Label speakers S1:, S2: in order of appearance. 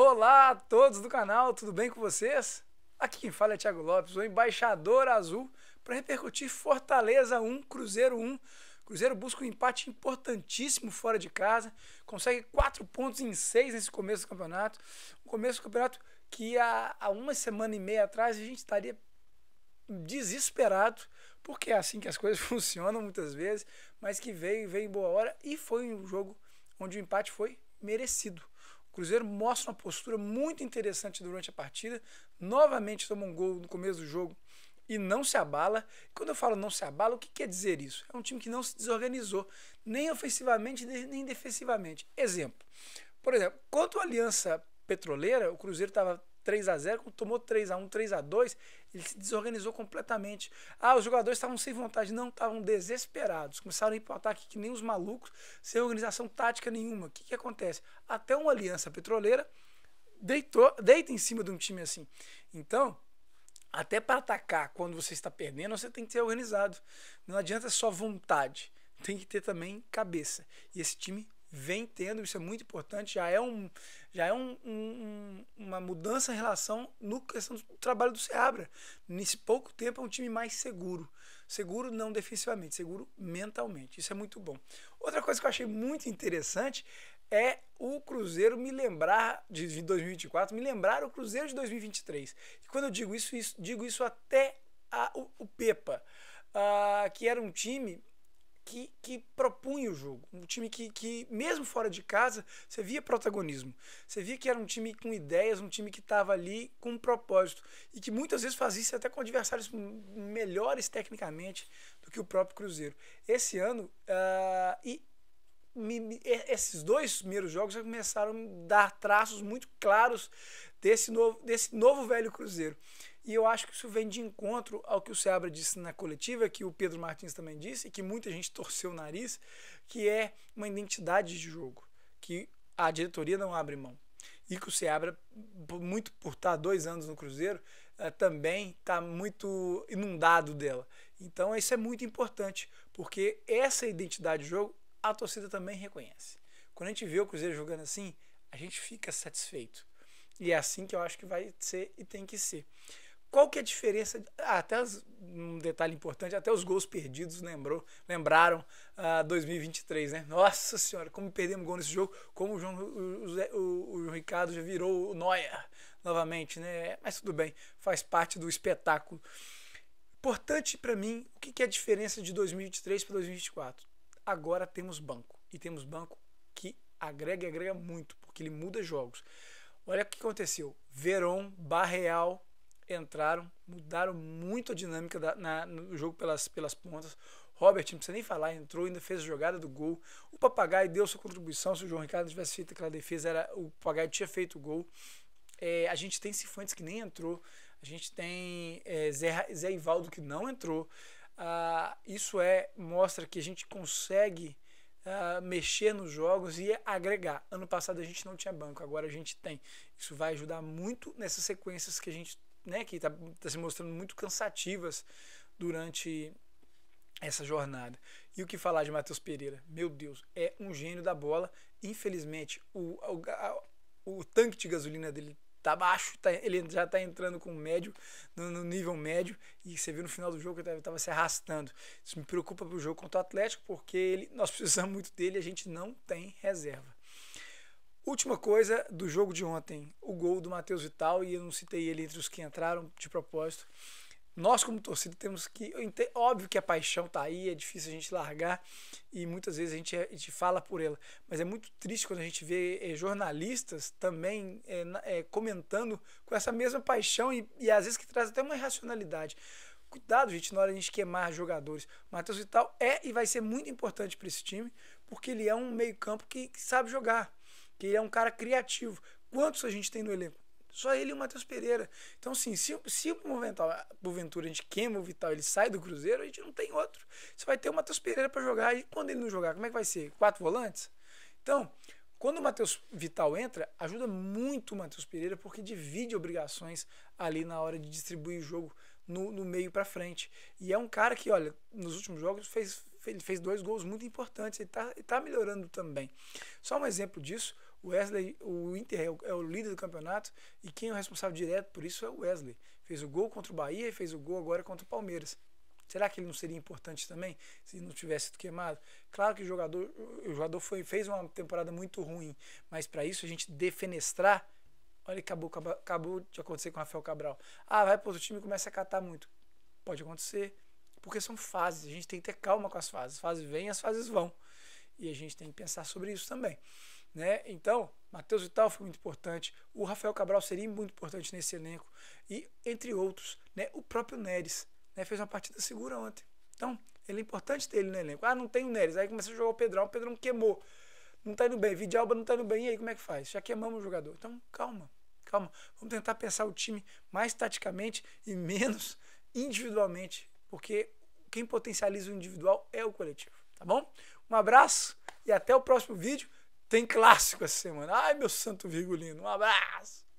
S1: Olá a todos do canal, tudo bem com vocês? Aqui quem fala é Thiago Lopes, o embaixador azul, para repercutir Fortaleza 1, Cruzeiro 1. Cruzeiro busca um empate importantíssimo fora de casa, consegue 4 pontos em 6 nesse começo do campeonato. Um começo do campeonato que há, há uma semana e meia atrás a gente estaria desesperado, porque é assim que as coisas funcionam muitas vezes, mas que veio, veio em boa hora e foi um jogo onde o empate foi merecido. O Cruzeiro mostra uma postura muito interessante durante a partida. Novamente toma um gol no começo do jogo e não se abala. Quando eu falo não se abala, o que quer dizer isso? É um time que não se desorganizou, nem ofensivamente, nem defensivamente. Exemplo. Por exemplo, quanto à Aliança Petroleira, o Cruzeiro estava 3x0, quando tomou 3x1, 3x2, ele se desorganizou completamente. Ah, os jogadores estavam sem vontade, não, estavam desesperados. Começaram a ir para o ataque que nem os malucos, sem organização tática nenhuma. O que, que acontece? Até uma aliança petroleira deitou, deita em cima de um time assim. Então, até para atacar quando você está perdendo, você tem que ser organizado. Não adianta só vontade, tem que ter também cabeça. E esse time vem tendo, isso é muito importante, já é, um, já é um, um, uma mudança em relação no questão do trabalho do Seabra. Nesse pouco tempo é um time mais seguro. Seguro não defensivamente, seguro mentalmente. Isso é muito bom. Outra coisa que eu achei muito interessante é o Cruzeiro me lembrar de 2024, me lembrar o Cruzeiro de 2023. E quando eu digo isso, isso digo isso até a, o, o Pepa, uh, que era um time que, que propunha o jogo. Um time que, que, mesmo fora de casa, você via protagonismo. Você via que era um time com ideias, um time que estava ali com um propósito. E que muitas vezes fazia isso até com adversários melhores tecnicamente do que o próprio Cruzeiro. Esse ano, uh, e me, me, esses dois primeiros jogos já começaram a dar traços muito claros desse novo, desse novo velho Cruzeiro. E eu acho que isso vem de encontro ao que o Seabra disse na coletiva, que o Pedro Martins também disse, que muita gente torceu o nariz, que é uma identidade de jogo, que a diretoria não abre mão. E que o Seabra, muito por estar dois anos no Cruzeiro, eh, também está muito inundado dela. Então isso é muito importante, porque essa identidade de jogo a torcida também reconhece. Quando a gente vê o Cruzeiro jogando assim, a gente fica satisfeito. E é assim que eu acho que vai ser e tem que ser. Qual que é a diferença? Ah, até as, um detalhe importante, até os gols perdidos lembrou, lembraram ah, 2023, né? Nossa senhora, como perdemos gol nesse jogo, como o João, o, o, Ricardo já virou o Noia novamente, né? Mas tudo bem, faz parte do espetáculo. Importante para mim, o que, que é a diferença de 2023 para 2024? Agora temos banco e temos banco que agrega e agrega muito, porque ele muda jogos. Olha o que aconteceu: Verón, Barreal, entraram, mudaram muito a dinâmica da, na, no jogo pelas, pelas pontas. Robert, não precisa nem falar, entrou, ainda fez a jogada do gol. O Papagaio deu sua contribuição. Se o João Ricardo tivesse feito aquela defesa, era, o Papagaio tinha feito o gol. É, a gente tem Cifantes que nem entrou. A gente tem é, Zé, Zé Ivaldo que não entrou. Ah, isso é mostra que a gente consegue ah, mexer nos jogos e agregar. Ano passado a gente não tinha banco, agora a gente tem. Isso vai ajudar muito nessas sequências que a gente né, que está tá se mostrando muito cansativas durante essa jornada. E o que falar de Matheus Pereira? Meu Deus, é um gênio da bola. Infelizmente, o, o, o tanque de gasolina dele tá baixo, tá, ele já tá entrando com médio, no, no, nível médio, e você viu no final do jogo que ele tava se arrastando. Isso me preocupa pro jogo contra o Atlético, porque ele, nós precisamos muito dele, a gente não tem reserva. Última coisa do jogo de ontem, o gol do Matheus Vital, e eu não citei ele entre os que entraram de propósito. Nós, como torcida, temos que. Óbvio que a paixão tá aí, é difícil a gente largar e muitas vezes a gente, é, a gente fala por ela, mas é muito triste quando a gente vê é, jornalistas também é, é, comentando com essa mesma paixão e, e às vezes que traz até uma irracionalidade. Cuidado, gente, na hora de a gente queimar jogadores. O Matheus Vital é e vai ser muito importante para esse time, porque ele é um meio-campo que, que sabe jogar que ele é um cara criativo. Quantos a gente tem no elenco? Só ele e o Matheus Pereira. Então, sim, se, se porventura, porventura a gente queima o Vital ele sai do Cruzeiro, a gente não tem outro. Você vai ter o Matheus Pereira para jogar. E quando ele não jogar, como é que vai ser? Quatro volantes? Então, quando o Matheus Vital entra, ajuda muito o Matheus Pereira, porque divide obrigações ali na hora de distribuir o jogo no, no meio para frente. E é um cara que, olha, nos últimos jogos fez, ele fez dois gols muito importantes, e está tá melhorando também. Só um exemplo disso, o Wesley, o Inter é o, é o, líder do campeonato e quem é o responsável direto por isso é o Wesley. Fez o gol contra o Bahia e fez o gol agora contra o Palmeiras. Será que ele não seria importante também se não tivesse sido queimado? Claro que o jogador, o jogador foi, fez uma temporada muito ruim, mas para isso a gente defenestrar Olha que acabou, acabou de acontecer com o Rafael Cabral. Ah, vai para outro time e começa a catar muito. Pode acontecer. Porque são fases. A gente tem que ter calma com as fases. As fases vêm as fases vão. E a gente tem que pensar sobre isso também. Né? Então, Matheus Vital foi muito importante, o Rafael Cabral seria muito importante nesse elenco, e entre outros, né, o próprio Neres né, fez uma partida segura ontem. Então, ele é importante ter ele no elenco. Ah, não tem o Neres, aí começa a jogar o Pedrão, o Pedrão queimou não está indo bem, Vidalba não está indo bem, e aí como é que faz? Já queimamos o jogador. Então, calma, calma. Vamos tentar pensar o time mais taticamente e menos individualmente, porque quem potencializa o individual é o coletivo, tá bom? Um abraço e até o próximo vídeo. Tem clássico essa semana. Ai, meu santo virgulino, um abraço!